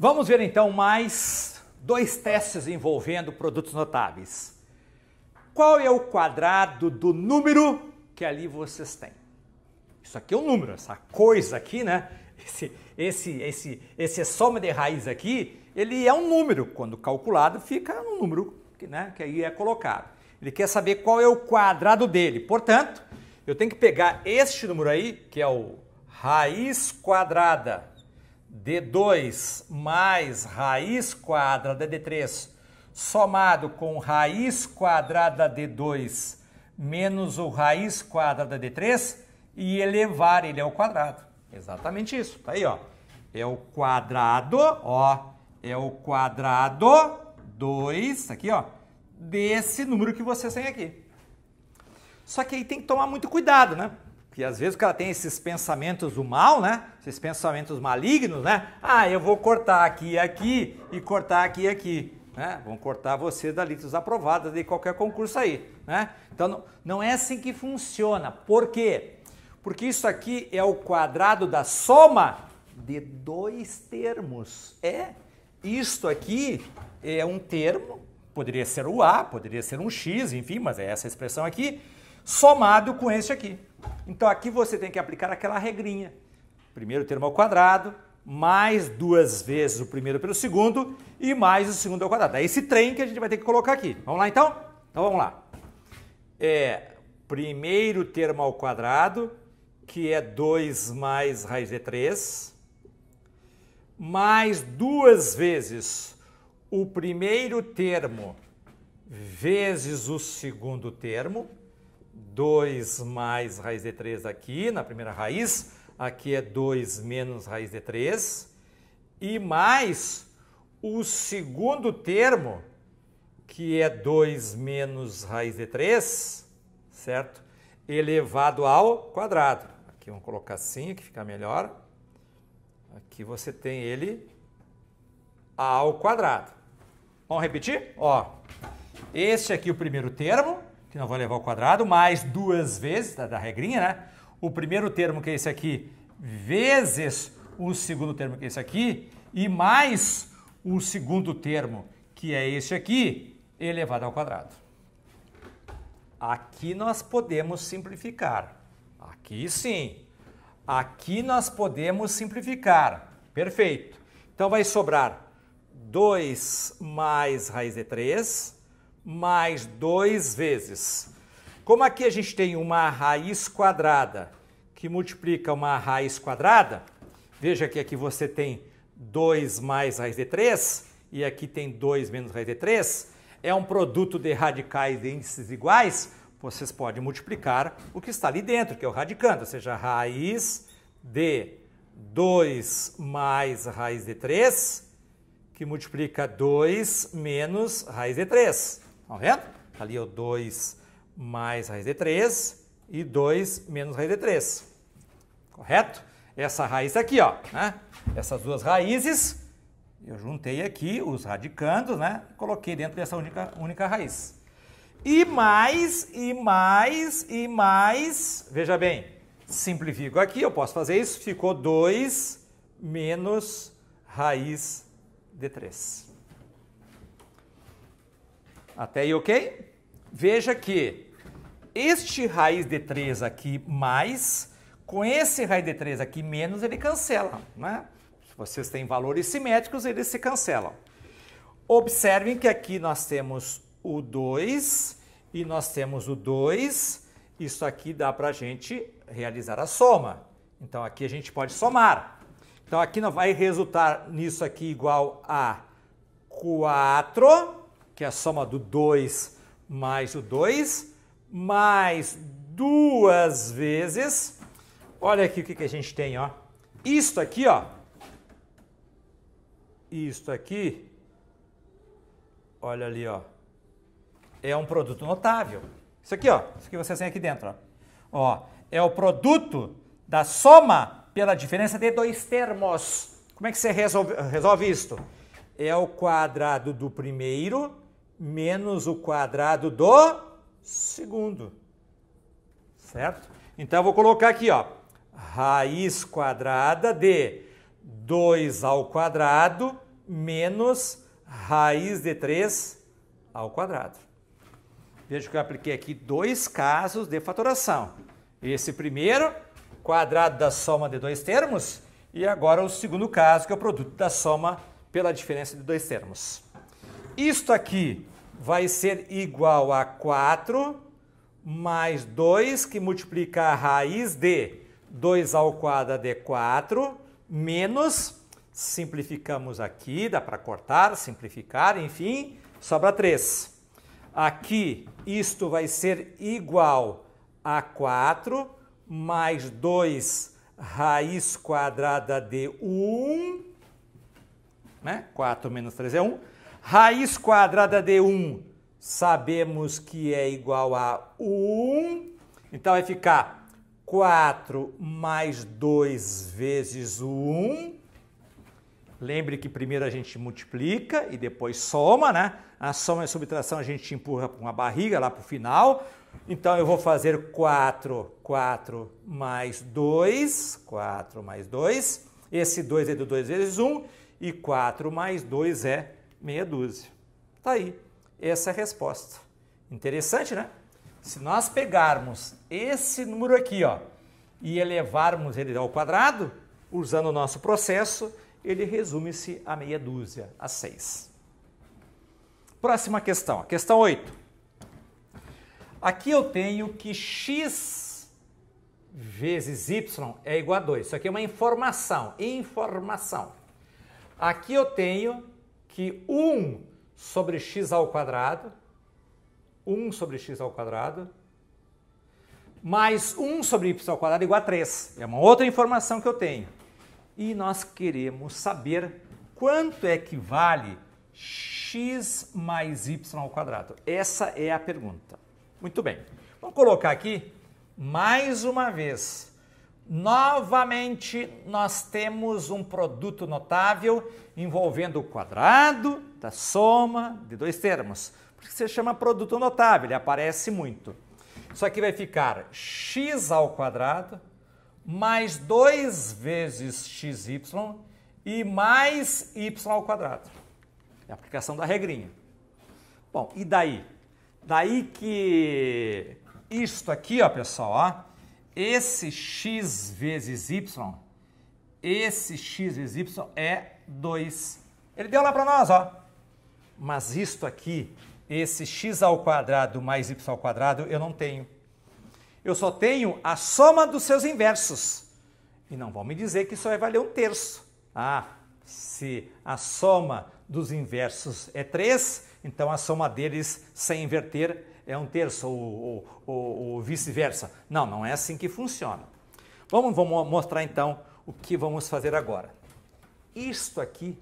Vamos ver então mais dois testes envolvendo produtos notáveis. Qual é o quadrado do número que ali vocês têm? Isso aqui é um número, essa coisa aqui, né? Esse, esse, esse, esse soma de raiz aqui, ele é um número. Quando calculado, fica um número que, né, que aí é colocado. Ele quer saber qual é o quadrado dele. Portanto, eu tenho que pegar este número aí, que é o raiz quadrada D2 mais raiz quadrada de 3 somado com raiz quadrada de 2 menos o raiz quadrada de 3 e elevar ele ao é quadrado. Exatamente isso. Tá aí, ó. É o quadrado, ó, é o quadrado 2, tá aqui, ó, desse número que vocês têm aqui. Só que aí tem que tomar muito cuidado, né? que às vezes o cara tem esses pensamentos do mal, né? Esses pensamentos malignos, né? Ah, eu vou cortar aqui e aqui e cortar aqui e aqui. Né? Vão cortar você da lista aprovada de qualquer concurso aí, né? Então não é assim que funciona. Por quê? Porque isso aqui é o quadrado da soma de dois termos. É, isto aqui é um termo, poderia ser o A, poderia ser um X, enfim, mas é essa expressão aqui, somado com este aqui. Então aqui você tem que aplicar aquela regrinha. Primeiro termo ao quadrado, mais duas vezes o primeiro pelo segundo e mais o segundo ao quadrado. É esse trem que a gente vai ter que colocar aqui. Vamos lá então? Então vamos lá. É primeiro termo ao quadrado, que é 2 mais raiz de 3, mais duas vezes o primeiro termo vezes o segundo termo, 2 mais raiz de 3 aqui na primeira raiz, aqui é 2 menos raiz de 3, e mais o segundo termo, que é 2 menos raiz de 3, certo? Elevado ao quadrado. Aqui vamos colocar assim, que fica melhor. Aqui você tem ele ao quadrado. Vamos repetir? Ó, este aqui é o primeiro termo, que não vou levar ao quadrado, mais duas vezes, da, da regrinha, né? O primeiro termo, que é esse aqui, vezes o segundo termo, que é esse aqui, e mais o segundo termo, que é esse aqui, elevado ao quadrado. Aqui nós podemos simplificar. Aqui sim. Aqui nós podemos simplificar. Perfeito. Então vai sobrar 2 mais raiz de 3 mais 2 vezes. Como aqui a gente tem uma raiz quadrada que multiplica uma raiz quadrada, veja que aqui você tem 2 mais raiz de 3 e aqui tem 2 menos raiz de 3, é um produto de radicais de índices iguais, vocês podem multiplicar o que está ali dentro, que é o radicando, ou seja, raiz de 2 mais raiz de 3, que multiplica 2 menos raiz de 3. Estão tá vendo? Tá ali o 2 mais raiz de 3 e 2 menos raiz de 3. Correto? Essa raiz aqui, ó, né? Essas duas raízes, eu juntei aqui os radicandos, né? Coloquei dentro dessa única, única raiz. E mais, e mais, e mais, veja bem, simplifico aqui, eu posso fazer isso, ficou 2 menos raiz de 3. Até aí, ok? Veja que este raiz de 3 aqui mais, com esse raiz de 3 aqui menos, ele cancela. Né? Se vocês têm valores simétricos, eles se cancelam. Observem que aqui nós temos o 2 e nós temos o 2. Isso aqui dá para a gente realizar a soma. Então aqui a gente pode somar. Então aqui não vai resultar nisso aqui igual a 4 que é a soma do 2 mais o 2, mais duas vezes. Olha aqui o que, que a gente tem, ó. Isto aqui, ó. Isto aqui, olha ali, ó. É um produto notável. Isso aqui, ó. Isso que você tem aqui dentro, ó. ó. É o produto da soma pela diferença de dois termos. Como é que você resolve, resolve isto? É o quadrado do primeiro menos o quadrado do segundo. Certo? Então, eu vou colocar aqui, ó, raiz quadrada de 2 ao quadrado menos raiz de 3 ao quadrado. Veja que eu apliquei aqui dois casos de fatoração. Esse primeiro, quadrado da soma de dois termos, e agora o segundo caso, que é o produto da soma pela diferença de dois termos. Isto aqui vai ser igual a 4 mais 2, que multiplica a raiz de 2 ao quadrado de é 4, menos, simplificamos aqui, dá para cortar, simplificar, enfim, sobra 3. Aqui, isto vai ser igual a 4 mais 2 raiz quadrada de 1, né? 4 menos 3 é 1, Raiz quadrada de 1, sabemos que é igual a 1. Então vai ficar 4 mais 2 vezes 1. Lembre que primeiro a gente multiplica e depois soma, né? A soma e a subtração a gente empurra com a barriga lá para o final. Então eu vou fazer 4, 4 mais 2, 4 mais 2. Esse 2 é do 2 vezes 1 e 4 mais 2 é meia dúzia. Tá aí, essa é a resposta. Interessante, né? Se nós pegarmos esse número aqui, ó, e elevarmos ele ao quadrado, usando o nosso processo, ele resume-se a meia dúzia, a 6. Próxima questão, questão 8. Aqui eu tenho que x vezes y é igual a 2. Isso aqui é uma informação, informação. Aqui eu tenho que 1 sobre x ao quadrado, 1 sobre x ao quadrado, mais 1 sobre y ao quadrado igual a 3. É uma outra informação que eu tenho. E nós queremos saber quanto é que vale x mais y ao quadrado. Essa é a pergunta. Muito bem. Vamos colocar aqui mais uma vez Novamente, nós temos um produto notável envolvendo o quadrado da soma de dois termos. Por isso se chama produto notável, ele aparece muito. Isso aqui vai ficar x ao quadrado mais 2 vezes xy e mais y ao quadrado. É a aplicação da regrinha. Bom, e daí? Daí que isto aqui, ó, pessoal, ó, esse x vezes y, esse x vezes y é 2. Ele deu lá para nós, ó. Mas isto aqui, esse x ao quadrado mais y ao quadrado, eu não tenho. Eu só tenho a soma dos seus inversos. E não vão me dizer que isso vai valer um terço. Ah, se a soma dos inversos é 3, então a soma deles sem inverter é um terço ou, ou, ou, ou vice-versa. Não, não é assim que funciona. Vamos, vamos mostrar então o que vamos fazer agora. Isto aqui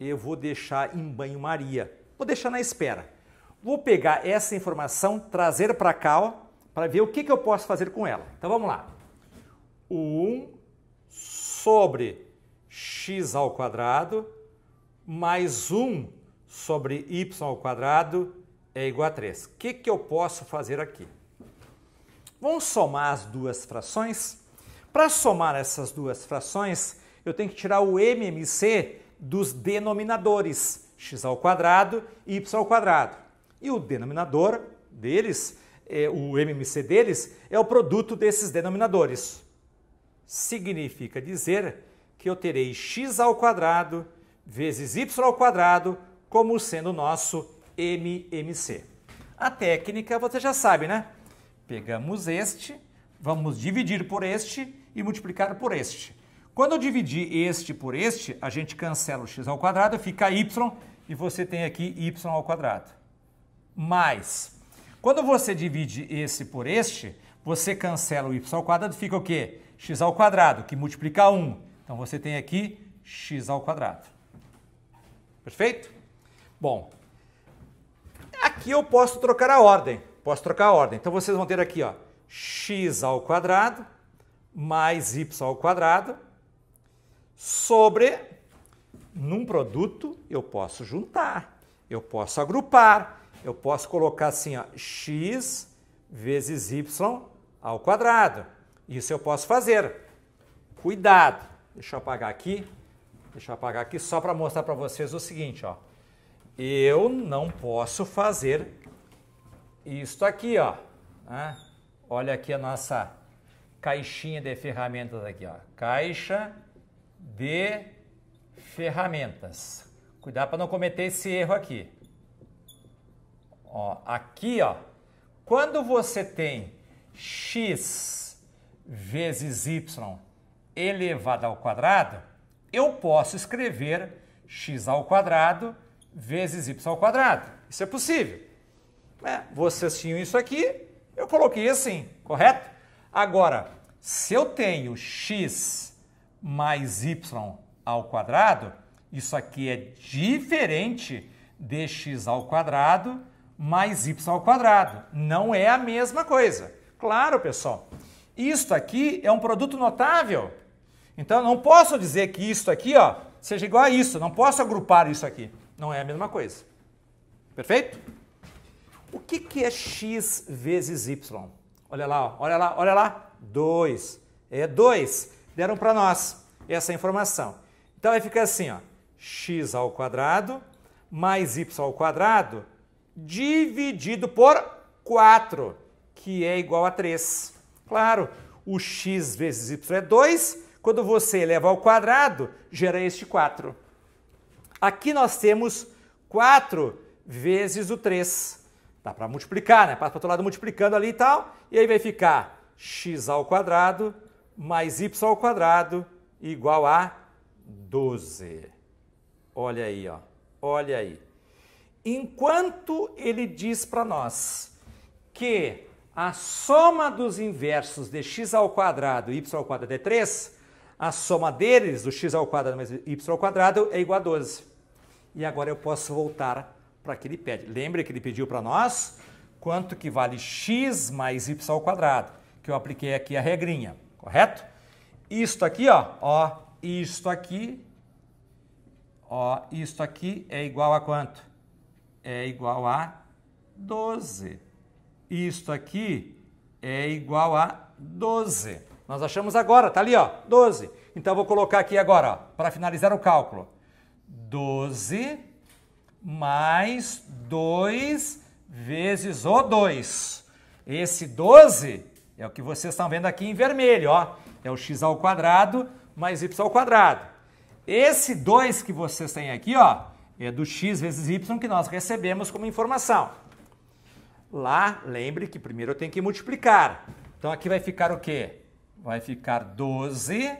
eu vou deixar em banho-maria. Vou deixar na espera. Vou pegar essa informação, trazer para cá, para ver o que, que eu posso fazer com ela. Então vamos lá. 1 sobre x ao quadrado mais 1 sobre y ao quadrado é igual a 3. O que, que eu posso fazer aqui? Vamos somar as duas frações? Para somar essas duas frações, eu tenho que tirar o MMC dos denominadores, x ao quadrado e y ao quadrado. E o denominador deles, é, o MMC deles, é o produto desses denominadores. Significa dizer que eu terei x ao quadrado vezes y ao quadrado como sendo o nosso MMC. A técnica você já sabe, né? Pegamos este, vamos dividir por este e multiplicar por este. Quando eu dividir este por este, a gente cancela o x ao quadrado, fica y e você tem aqui y ao quadrado. Mais, quando você divide esse por este, você cancela o y ao quadrado, fica o quê? x ao quadrado, que multiplica 1. Então você tem aqui x ao quadrado. Perfeito? Bom, Aqui eu posso trocar a ordem. Posso trocar a ordem. Então vocês vão ter aqui, ó, x ao quadrado mais y ao quadrado sobre num produto eu posso juntar, eu posso agrupar, eu posso colocar assim, ó, x vezes y ao quadrado. Isso eu posso fazer. Cuidado. Deixa eu apagar aqui. Deixa eu apagar aqui só para mostrar para vocês o seguinte, ó eu não posso fazer isto aqui, ó. Né? Olha aqui a nossa caixinha de ferramentas aqui, ó. Caixa de ferramentas. Cuidar para não cometer esse erro aqui. Ó, aqui, ó. Quando você tem x vezes y elevado ao quadrado, eu posso escrever x ao quadrado vezes y ao quadrado. Isso é possível. É, vocês tinham isso aqui, eu coloquei assim, correto? Agora, se eu tenho x mais y ao quadrado, isso aqui é diferente de x ao quadrado mais y ao quadrado. Não é a mesma coisa. Claro, pessoal. Isto aqui é um produto notável. Então, não posso dizer que isto aqui ó, seja igual a isso. Não posso agrupar isso aqui. Não é a mesma coisa. Perfeito? O que, que é x vezes y? Olha lá, olha lá, olha lá. 2. É 2. Deram para nós essa informação. Então vai ficar assim, ó, x ao quadrado mais y ao quadrado dividido por 4, que é igual a 3. Claro, o x vezes y é 2, quando você eleva ao quadrado, gera este 4. Aqui nós temos 4 vezes o 3. Dá para multiplicar, né? Passa para o outro lado multiplicando ali e tal. E aí vai ficar x ao quadrado mais y ao quadrado igual a 12. Olha aí, ó. Olha aí. Enquanto ele diz para nós que a soma dos inversos de x ao quadrado e y ao quadrado é 3, a soma deles, do x ao quadrado mais y ao quadrado, é igual a 12. E agora eu posso voltar para que ele pede. Lembra que ele pediu para nós quanto que vale x mais y ao quadrado, que eu apliquei aqui a regrinha, correto? Isto aqui, ó, ó, isto aqui, ó, isto aqui é igual a quanto? É igual a 12. Isto aqui é igual a 12. Nós achamos agora, tá ali, ó, 12. Então eu vou colocar aqui agora, para finalizar o cálculo. 12 mais 2 vezes o 2. Esse 12 é o que vocês estão vendo aqui em vermelho, ó. É o x ao quadrado mais y ao quadrado. Esse 2 que vocês têm aqui, ó, é do x vezes y que nós recebemos como informação. Lá, lembre que primeiro eu tenho que multiplicar. Então aqui vai ficar o quê? Vai ficar 12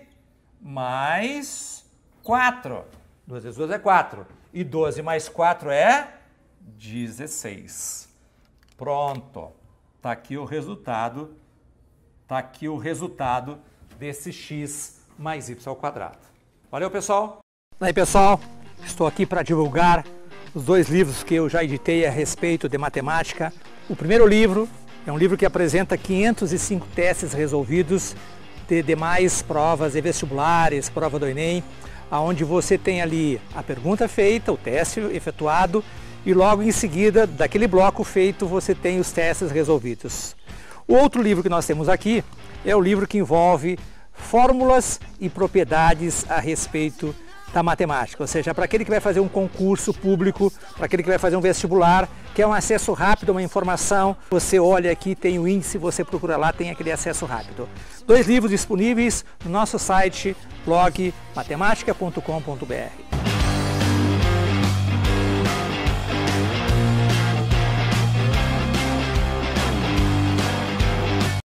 mais 4. 2 vezes 12 é 4. E 12 mais 4 é 16. Pronto. Está aqui o resultado. Está aqui o resultado desse x mais y ao quadrado. Valeu, pessoal! E aí, pessoal! Estou aqui para divulgar os dois livros que eu já editei a respeito de matemática. O primeiro livro é um livro que apresenta 505 testes resolvidos de demais provas e vestibulares, prova do Enem, aonde você tem ali a pergunta feita, o teste efetuado e logo em seguida, daquele bloco feito, você tem os testes resolvidos. O outro livro que nós temos aqui é o livro que envolve fórmulas e propriedades a respeito da matemática, ou seja, para aquele que vai fazer um concurso público, para aquele que vai fazer um vestibular, quer é um acesso rápido a uma informação, você olha aqui, tem o índice, você procura lá, tem aquele acesso rápido. Dois livros disponíveis no nosso site blog matemática.com.br.